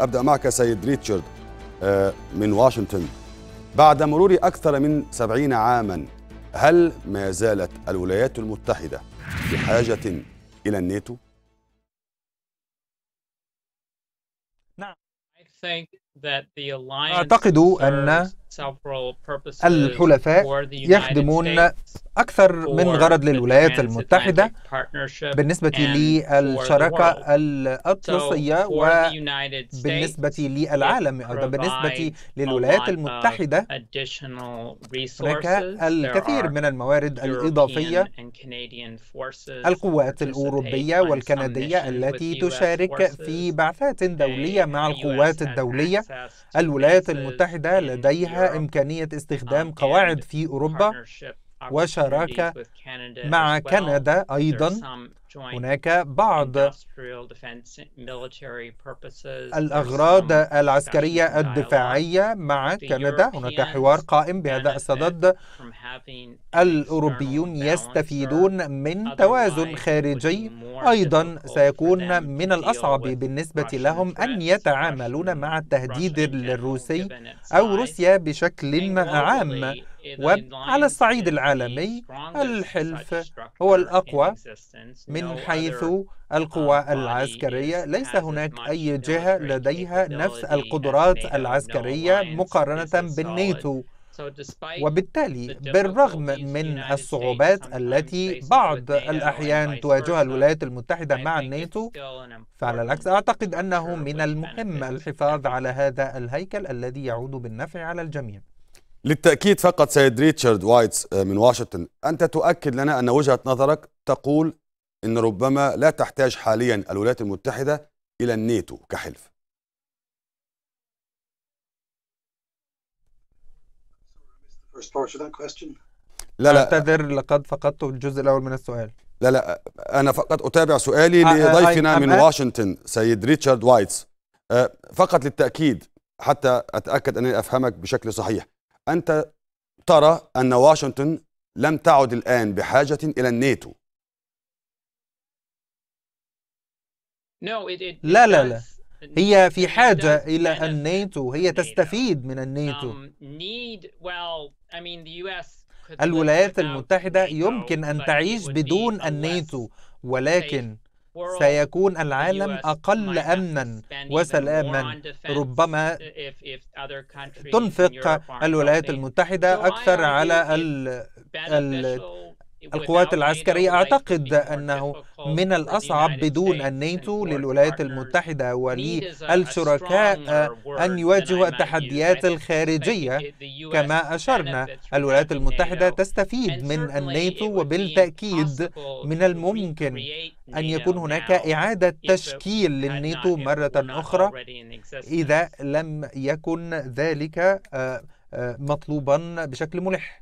أبدأ معك سيد ريتشارد آه، من واشنطن بعد مرور أكثر من سبعين عاما هل ما زالت الولايات المتحدة بحاجة إلى الناتو؟ نعم. أعتقد أن الحلفاء يخدمون أكثر من غرض للولايات المتحدة بالنسبة للشراكة الأطلسية وبالنسبة للعالم أيضا بالنسبة للولايات المتحدة هناك الكثير من الموارد الإضافية القوات الأوروبية والكندية التي تشارك في بعثات دولية مع القوات الدولية الولايات المتحدة لديها إمكانية um, استخدام قواعد في أوروبا وشراكة مع كندا أيضا هناك بعض الأغراض العسكرية الدفاعية مع كندا هناك حوار قائم بهذا الصدد الأوروبيون يستفيدون من توازن خارجي أيضا سيكون من الأصعب بالنسبة لهم أن يتعاملون مع التهديد الروسي أو روسيا بشكل عام وعلى الصعيد العالمي الحلف هو الأقوى من حيث القوى العسكرية ليس هناك أي جهة لديها نفس القدرات العسكرية مقارنة بالنيتو وبالتالي بالرغم من الصعوبات التي بعض الأحيان تواجهها الولايات المتحدة مع الناتو فعلى العكس أعتقد أنه من المهم الحفاظ على هذا الهيكل الذي يعود بالنفع على الجميع للتأكيد فقط سيد ريتشارد وايتس آه، من واشنطن أنت تؤكد لنا أن وجهة نظرك تقول أن ربما لا تحتاج حاليا الولايات المتحدة إلى الناتو كحلف لا لا أعتذر لقد فقدت الجزء الأول من السؤال لا لا أنا فقط أتابع سؤالي آه، آه، لضيفنا من واشنطن سيد ريتشارد وايتس فقط للتأكيد حتى أتأكد أنني أفهمك بشكل صحيح أنت ترى أن واشنطن لم تعد الآن بحاجة إلى الناتو لا لا لا هي في حاجة إلى الناتو هي تستفيد من الناتو um, الولايات المتحدة يمكن أن تعيش بدون الناتو ولكن سيكون العالم أقل أمنا وسلاما ربما تنفق الولايات المتحدة أكثر على ال... القوات العسكرية أعتقد أنه من الأصعب بدون الناتو للولايات المتحدة وللشركاء أن يواجهوا التحديات الخارجية كما أشرنا الولايات المتحدة تستفيد من الناتو وبالتأكيد من الممكن أن يكون هناك إعادة تشكيل للناتو مرة أخرى إذا لم يكن ذلك آه، آه، مطلوبا بشكل ملح